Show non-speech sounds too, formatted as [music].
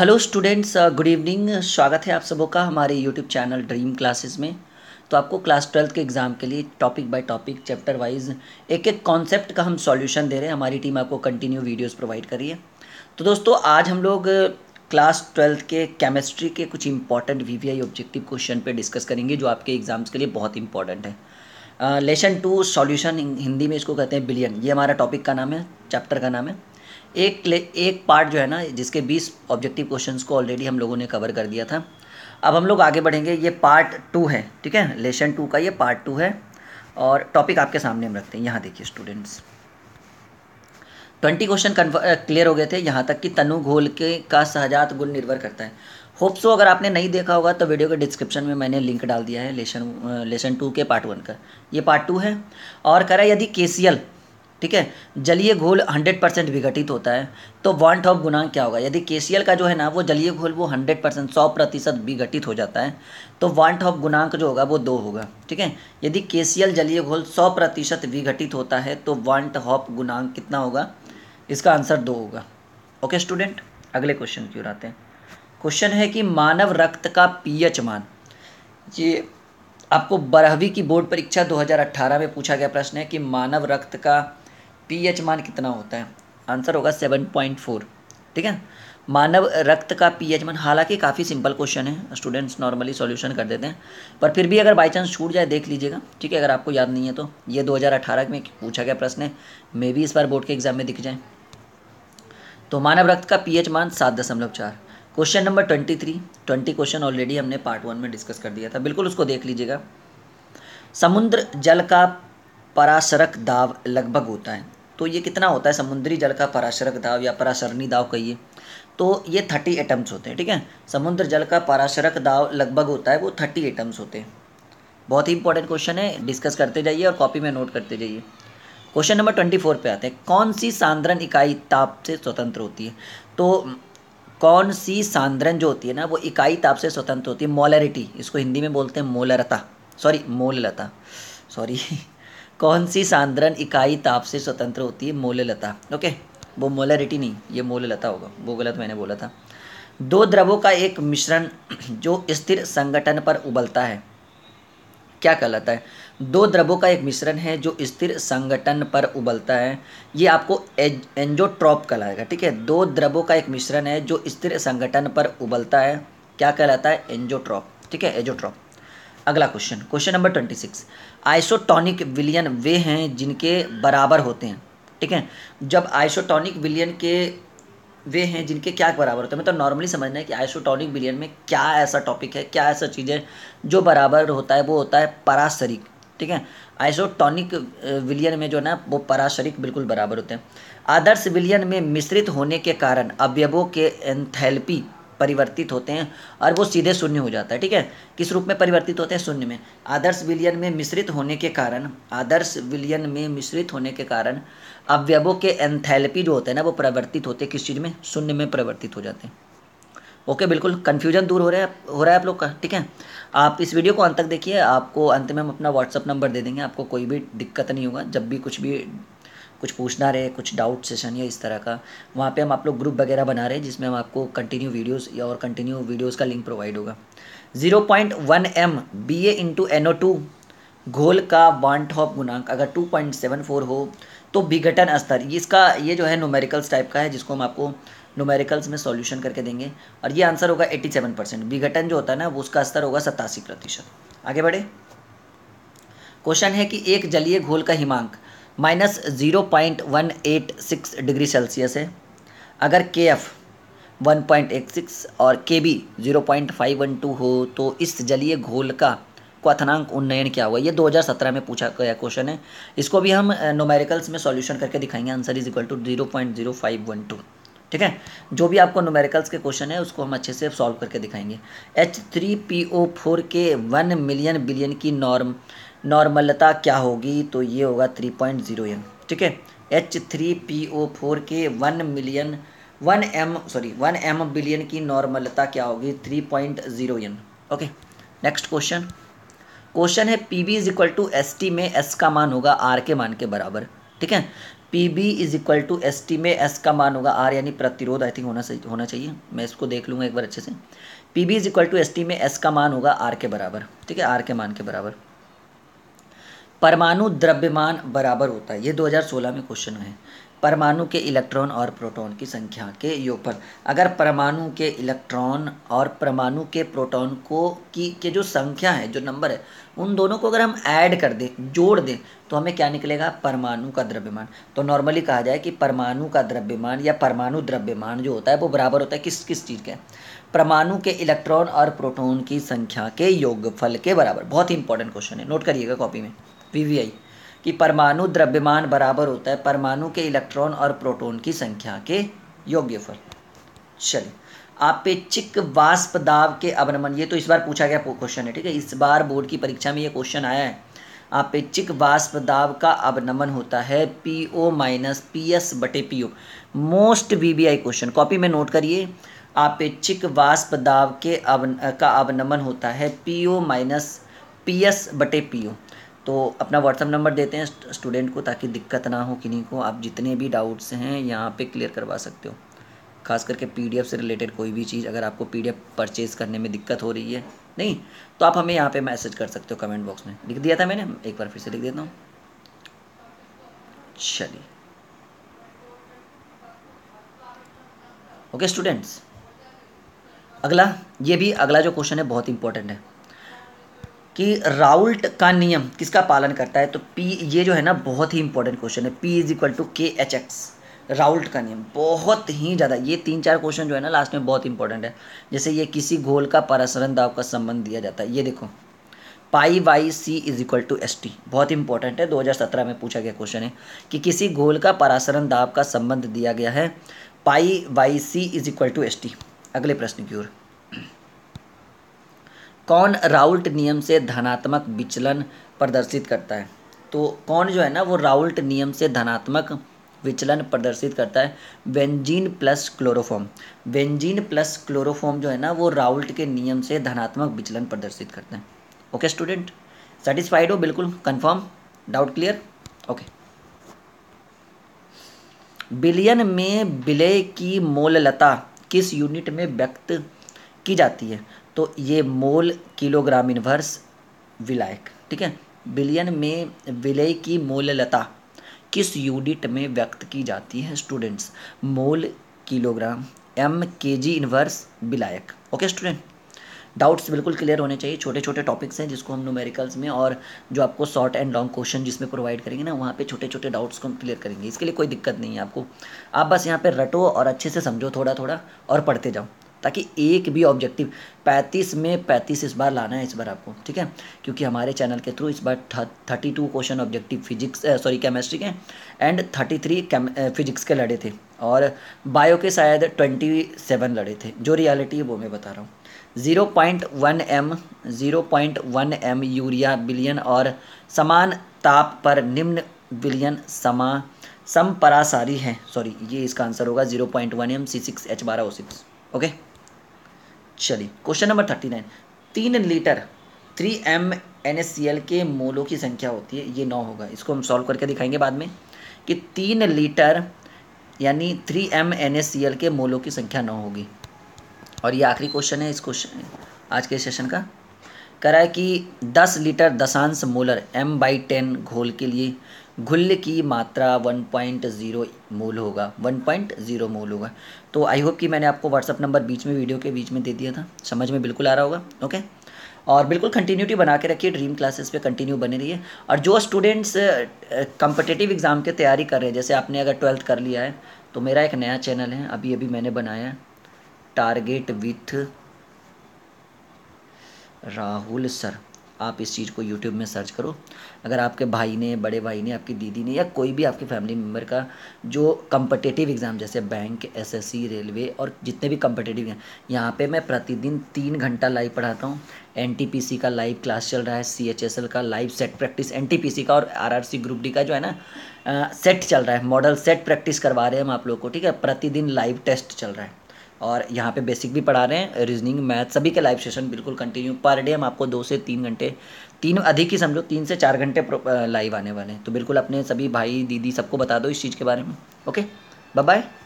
hello students good evening स्वागत है आप सबों का हमारे यूट्यूब चैनल ड्रीम क्लासेस में तो आपको क्लास ट्वेल्थ के एग्ज़ाम के लिए topic by topic chapter wise एक एक कॉन्सेप्ट का हम सॉल्यूशन दे रहे हैं हमारी टीम आपको कंटिन्यू वीडियोस प्रोवाइड कर रही है तो दोस्तों आज हम लोग क्लास ट्वेल्थ के केमिस्ट्री के कुछ इंपॉर्टेंट वी ऑब्जेक्टिव क्वेश्चन पर डिस्कस करेंगे जो आपके एग्ज़ाम्स के लिए बहुत इंपॉर्टेंट है लेसन टू सॉल्यूशन हिंदी में इसको कहते हैं बिलियन ये हमारा टॉपिक का नाम है चैप्टर का नाम है एक एक पार्ट जो है ना जिसके 20 ऑब्जेक्टिव क्वेश्चंस को ऑलरेडी हम लोगों ने कवर कर दिया था अब हम लोग आगे बढ़ेंगे ये पार्ट टू है ठीक है लेसन टू का ये पार्ट टू है और टॉपिक आपके सामने हम रखते हैं यहाँ देखिए स्टूडेंट्स ट्वेंटी क्वेश्चन क्लियर हो गए थे यहाँ तक कि तनु घोल के का सहजात गुण निर्भर करता है होप सो अगर आपने नहीं देखा होगा तो वीडियो के डिस्क्रिप्शन में मैंने लिंक डाल दिया है लेसन लेसन टू के पार्ट वन का ये पार्ट टू है और करा यदि के ठीक है जलीय घोल 100 परसेंट विघटित होता है तो वन ऑफ गुणांक क्या होगा यदि के का जो है ना वो जलीय घोल वो 100 परसेंट सौ प्रतिशत विघटित हो जाता है तो वन ऑफ गुणांक जो होगा वो दो होगा ठीक है यदि के जलीय घोल सौ प्रतिशत विघटित होता है तो वन ऑफ गुणांक कितना होगा इसका आंसर दो होगा ओके स्टूडेंट अगले क्वेश्चन की ओर आते हैं क्वेश्चन है कि मानव रक्त का पी मान ये आपको बारहवीं की बोर्ड परीक्षा 2018 में पूछा गया प्रश्न है कि मानव रक्त का पीएच मान कितना होता है आंसर होगा सेवन पॉइंट फोर ठीक है मानव रक्त का पीएच मान हालांकि काफ़ी सिंपल क्वेश्चन है स्टूडेंट्स नॉर्मली सॉल्यूशन कर देते हैं पर फिर भी अगर बाई चांस छूट जाए देख लीजिएगा ठीक है अगर आपको याद नहीं है तो ये 2018 में पूछा गया प्रश्न है मे भी इस बार बोर्ड के एग्जाम में दिख जाए तो मानव रक्त का पीएच मान सात दशमलव चार question number twenty three twenty question already हमने पार्ट वन में डिस्कस कर दिया था बिल्कुल उसको देख लीजिएगा समुद्र जल का परासरक दाव लगभग होता है तो ये कितना होता है समुद्री जल का पराशरक दाव या पराशरणी दाव कहिए तो ये थर्टी एटम्स होते हैं ठीक है समुद्र जल का पराशरक दाव लगभग होता है वो थर्टी एटम्स होते हैं बहुत ही इंपॉर्टेंट क्वेश्चन है डिस्कस करते जाइए और कॉपी में नोट करते जाइए क्वेश्चन नंबर ट्वेंटी फोर पे आते हैं कौन सी सांद्रन इकाई ताप से स्वतंत्र होती है तो कौन सी सांद्रन जो होती है ना वो इकाई ताप से स्वतंत्र होती है मोलरिटी इसको हिंदी में बोलते हैं मोलरता सॉरी मोललता सॉरी कौन सी सांद्रन इकाई ताप से स्वतंत्र होती है मोललता ओके वो मोलरिटी नहीं ये मोललता होगा वो गलत मैंने बोला था दो द्रवों का एक मिश्रण [clears throat] जो स्थिर संगठन पर उबलता है क्या कहलाता है दो द्रवों का एक मिश्रण है जो स्थिर संगठन पर उबलता है ये आपको एंजोट्रॉप कहलाएगा ठीक है दो द्रवों का एक मिश्रण है जो स्थिर संगठन पर उबलता है क्या कहलाता है एंजोट्रॉप ठीक है एजोट्रॉप अगला question question number twenty six isotonic विलियन वे हैं जिनके बराबर होते हैं ठीक है जब आइसोटॉनिक विलियन के वे हैं जिनके क्या बराबर होते हैं मतलब नॉर्मली समझना है कि आइसोटॉनिक विलियन में क्या ऐसा टॉपिक है क्या ऐसा चीज़ है जो बराबर होता है वो होता है परासरिक ठीक है आइसोटॉनिक विलियन में जो ना वो पराशरिक बिल्कुल बराबर होते हैं आदर्श विलियन में मिश्रित होने के कारण अवयवों के एंथैल्पी परिवर्तित होते हैं और वो सीधे शून्य हो जाता है ठीक है किस रूप में परिवर्तित होते हैं शून्य में आदर्श विलियन में मिश्रित होने के कारण आदर्श विलियन में मिश्रित होने के कारण अवयवों के एंथैल्पी जो होते हैं ना वो परिवर्तित होते हैं किस चीज़ में शून्य में परिवर्तित हो जाते हैं ओके बिल्कुल कन्फ्यूजन दूर हो रहा है हो रहा है आप लोग का ठीक है आप इस वीडियो को अंत तक देखिए आपको अंत में हम अपना व्हाट्सअप नंबर दे देंगे आपको कोई भी दिक्कत नहीं होगा जब भी कुछ भी कुछ पूछना रहे कुछ डाउट सेशन या इस तरह का वहाँ पे हम आप लोग ग्रुप वगैरह बना रहे हैं जिसमें हम आपको कंटिन्यू वीडियोस या और कंटिन्यू वीडियोस का लिंक प्रोवाइड होगा zero point one M B A into N O two घोल का टॉप गुनाक अगर टू पॉइंट सेवन फोर हो तो विघटन स्तर इसका ये जो है नोमेरिकल्स टाइप का है जिसको हम आपको नोमेरिकल्स में सॉल्यूशन करके देंगे और ये आंसर होगा एट्टी सेवन परसेंट विघटन जो होता है ना वो उसका स्तर होगा सतासी प्रतिशत आगे बढ़े क्वेश्चन है कि एक जलीय घोल का हिमांक minus zero point one eight six degree Celsius है अगर K F one point eight six और K B zero point five one two हो तो इस जलीय घोल का क्वथनांक उन्नयन क्या हुआ ये 2017 में पूछा गया क्वेश्चन है इसको भी हम नोमेरिकल्स में सॉल्यूशन करके दिखाएंगे answer is equal to zero point zero five one two ठीक है जो भी आपको नोमेरिकल्स के क्वेश्चन है उसको हम अच्छे से सॉल्व करके दिखाएंगे H three P O four के वन मिलियन बिलियन की नॉर्म नॉर्मलता क्या होगी तो ये होगा थ्री पॉइंट जीरो एम ठीक है H three P O four के one million one M sorry one M बिलियन की नॉर्मलता क्या होगी three point zero N okay next question question है P B is equal to S T में एस का मान होगा आर के मान के बराबर ठीक है P B is equal to S T में एस का मान होगा आर यानी प्रतिरोध आई थिंक होना सही होना चाहिए मैं इसको देख लूँगा एक बार अच्छे से P B is equal to S T में एस का मान होगा आर के बराबर ठीक है आर के मान के बराबर परमाणु द्रव्यमान बराबर होता है ये 2016 में क्वेश्चन है परमाणु के इलेक्ट्रॉन और प्रोटॉन की संख्या के पर अगर परमाणु के इलेक्ट्रॉन और परमाणु के प्रोटॉन को की के जो संख्या है जो नंबर है उन दोनों को अगर हम ऐड कर दें जोड़ दें तो हमें क्या निकलेगा परमाणु का द्रव्यमान तो नॉर्मली कहा जाए कि परमाणु का द्रव्यमान या परमाणु द्रव्यमान जो होता है वो बराबर होता है किस किस चीज़ का परमाणु के इलेक्ट्रॉन और प्रोटॉन की संख्या के योगफल के बराबर बहुत ही इंपॉर्टेंट क्वेश्चन है नोट करिएगा कॉपी में वीवीआई कि परमाणु द्रव्यमान बराबर होता है परमाणु के इलेक्ट्रॉन और प्रोटॉन की संख्या के योग्यफल चलिए आपेक्षिक वाष्प दाब के अवनमन ये तो इस बार पूछा गया क्वेश्चन है ठीक है इस बार बोर्ड की परीक्षा में ये क्वेश्चन आया है आपेक्षिक वाष्प दाब का अवनमन होता है P O minus P S बटे P O most V question copy में नोट करिए आपेक्षिक वाष्प दाब के अव का अवनमन होता है P O minus P S बटे पी ओ तो अपना व्हाट्सअप नंबर देते हैं स्टूडेंट को ताकि दिक्कत ना हो किन्हीं को आप जितने भी डाउट्स हैं यहाँ पे क्लियर करवा सकते हो खास करके पीडीएफ से रिलेटेड कोई भी चीज़ अगर आपको पीडीएफ परचेज़ करने में दिक्कत हो रही है नहीं तो आप हमें यहाँ पे मैसेज कर सकते हो कमेंट बॉक्स में लिख दिया था मैंने एक बार फिर से लिख देता हूँ चलिए ओके स्टूडेंट्स अगला ये भी अगला जो क्वेश्चन है बहुत इंपॉर्टेंट है कि राउल्ट का नियम किसका पालन करता है तो पी ये जो है ना बहुत ही इंपॉर्टेंट क्वेश्चन है P is equal to K H X Raoult का नियम बहुत ही ज़्यादा ये तीन चार क्वेश्चन जो है ना लास्ट में बहुत इंपॉर्टेंट है जैसे ये किसी घोल का परसरण दाव का संबंध दिया जाता है ये देखो pi Y C is equal to S T बहुत इंपॉर्टेंट है 2017 में पूछा गया क्वेश्चन है कि किसी घोल का परासरण दाब का संबंध दिया गया है pi Y C is equal to S T अगले प्रश्न की ओर कौन राउल्ट नियम से धनात्मक विचलन प्रदर्शित करता है तो कौन जो है ना वो राउल्ट नियम से धनात्मक विचलन प्रदर्शित करता है benzene plus chloroform benzene plus chloroform जो है ना वो राउल्ट के नियम से धनात्मक विचलन प्रदर्शित करते हैं ओके स्टूडेंट सेटिस्फाइड हो बिल्कुल कंफर्म डाउट क्लियर ओके बिलियन में बिलय की मोललता किस यूनिट में व्यक्त की जाती है तो ये मोल किलोग्राम इनवर्स विलायक ठीक है बिलियन में विलय की लता किस यूनिट में व्यक्त की जाती है स्टूडेंट्स मोल kilogram M K G inverse विलायक ओके स्टूडेंट डाउट्स बिल्कुल क्लियर होने चाहिए छोटे छोटे टॉपिक्स हैं जिसको हम न्यूमेरिकल्स में और जो आपको शॉर्ट एंड लॉन्ग क्वेश्चन जिसमें प्रोवाइड करेंगे ना वहाँ पे छोटे छोटे डाउट्स को हम क्लियर करेंगे इसके लिए कोई दिक्कत नहीं है आपको आप बस यहाँ पर रटो और अच्छे से समझो थोड़ा थोड़ा और पढ़ते जाओ ताकि एक भी ऑब्जेक्टिव पैंतीस में पैंतीस इस बार लाना है इस बार आपको ठीक है क्योंकि हमारे चैनल के थ्रू इस बार thirty two question objective physics sorry chemistry के एंड थर्टी थ्री फिजिक्स के लड़े थे और बायो के शायद ट्वेंटी सेवन लड़े थे जो रियलिटी है वो मैं बता रहा हूँ zero point one M zero point one M urea बिलियन और समान ताप पर निम्न बिलियन समा समपरासारी है सॉरी ये इसका आंसर होगा zero point one M C six H बारह ओ सिक्स ओके चलिए क्वेश्चन नंबर थर्टी नाइन तीन litre three M N S C L के मोलों की संख्या होती है ये नौ होगा इसको हम सॉल्व करके दिखाएंगे बाद में कि तीन लीटर यानी three M N S C L के मोलों की संख्या नौ होगी और ये आखिरी क्वेश्चन है इस क्वेश्चन आज के सेशन का कह रहा है कि दस लीटर दशांश मोलर एम बाई टेन घोल के लिए घुल की मात्रा वन पॉइंट जीरो मोल होगा वन पॉइंट जीरो मोल होगा तो आई होप कि मैंने आपको व्हाट्सअप नंबर बीच में वीडियो के बीच में दे दिया था समझ में बिल्कुल आ रहा होगा ओके और बिल्कुल कंटिन्यूटी बना के रखिए ड्रीम क्लासेस पे कंटिन्यू बने रहिए और जो स्टूडेंट्स कंपटेटिव एग्ज़ाम की तैयारी कर रहे हैं जैसे आपने अगर ट्वेल्थ कर लिया है तो मेरा एक नया चैनल है अभी अभी मैंने बनाया है टारगेट विथ राहुल सर आप इस चीज़ को यूट्यूब में सर्च करो अगर आपके भाई ने बड़े भाई ने आपकी दीदी ने या कोई भी आपकी फैमिली मेम्बर का जो कम्पटेटिव एग्ज़ाम जैसे बैंक एसएससी रेलवे और जितने भी कम्पटेटिव यहाँ पे मैं प्रतिदिन तीन घंटा लाइव पढ़ाता हूँ सी का लाइव क्लास चल रहा है एल का लाइव सेट प्रैक्टिस सी का और सी ग्रुप डी का जो है ना सेट चल रहा है मॉडल सेट प्रैक्टिस करवा रहे हैं हम आप लोग को ठीक है प्रतिदिन लाइव टेस्ट चल रहा है और यहाँ पे बेसिक भी पढ़ा रहे हैं रीजनिंग मैथ सभी के लाइव सेशन बिल्कुल कंटिन्यू पर डे हम आपको दो से तीन घंटे तीन अधिक ही समझो तीन से चार घंटे लाइव आने वाले हैं तो बिल्कुल अपने सभी भाई दीदी सबको बता दो इस चीज़ के बारे में ओके बाय बाय